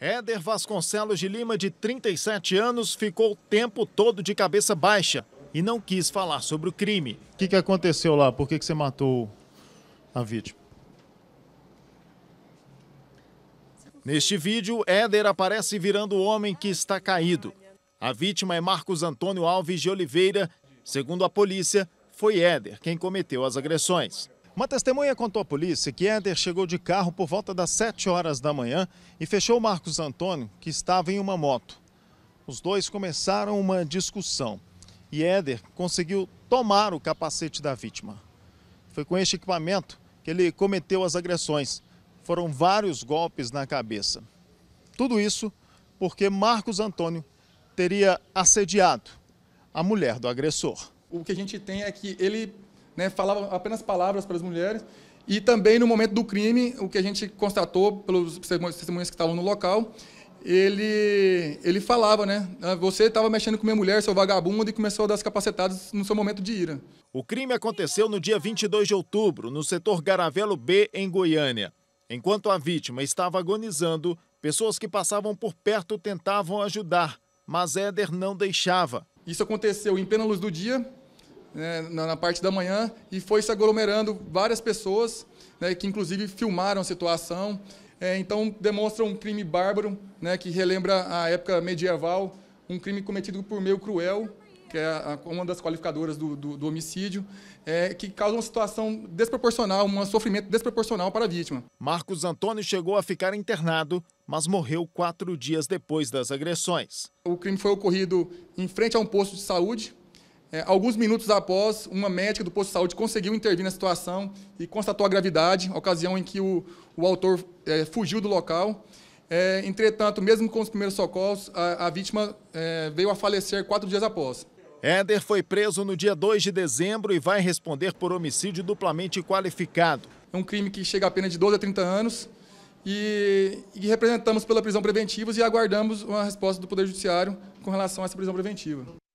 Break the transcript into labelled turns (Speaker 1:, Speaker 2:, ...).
Speaker 1: Éder Vasconcelos de Lima, de 37 anos, ficou o tempo todo de cabeça baixa e não quis falar sobre o crime. O que, que aconteceu lá? Por que, que você matou a vítima? Neste vídeo, Éder aparece virando o homem que está caído. A vítima é Marcos Antônio Alves de Oliveira. Segundo a polícia, foi Éder quem cometeu as agressões. Uma testemunha contou à polícia que Éder chegou de carro por volta das 7 horas da manhã e fechou Marcos Antônio, que estava em uma moto. Os dois começaram uma discussão e Éder conseguiu tomar o capacete da vítima. Foi com este equipamento que ele cometeu as agressões. Foram vários golpes na cabeça. Tudo isso porque Marcos Antônio teria assediado a mulher do agressor.
Speaker 2: O que a gente tem é que ele
Speaker 1: né, apenas palavras para as mulheres.
Speaker 2: E também no momento do crime, o que a gente constatou pelos testemunhas que estavam no local, ele, ele falava, né? Ah, você estava mexendo com minha mulher, seu vagabundo, e
Speaker 1: começou a dar as capacetadas no seu momento de ira. O crime aconteceu no dia 22 de outubro, no setor Garavelo B, em Goiânia. Enquanto a vítima estava agonizando, pessoas que passavam por perto tentavam ajudar, mas Éder não deixava. Isso aconteceu
Speaker 2: em plena luz do dia, né, na, parte da manhã e foi se aglomerando várias pessoas, né, que inclusive filmaram a situação. É, então, demonstra um crime bárbaro, né, que relembra a época medieval, um crime cometido por meio cruel, que é uma das qualificadoras do, do, do homicídio, é, que causa uma situação desproporcional,
Speaker 1: um sofrimento desproporcional para a vítima. Marcos Antônio chegou a ficar internado, mas morreu quatro dias depois das agressões. O crime foi ocorrido em frente a um posto de saúde,
Speaker 2: é, alguns minutos após, uma médica do posto de saúde conseguiu intervir na situação e constatou a gravidade, ocasião em que o, o autor é, fugiu do local. É, entretanto, mesmo com os primeiros socorros, a, a vítima é, veio a falecer quatro dias após.
Speaker 1: Éder foi preso no dia 2 de dezembro e vai responder por homicídio duplamente qualificado. É um crime que chega a pena de 12 a 30 anos e, e representamos pela prisão
Speaker 2: preventiva e aguardamos uma resposta do Poder Judiciário com relação a essa prisão preventiva.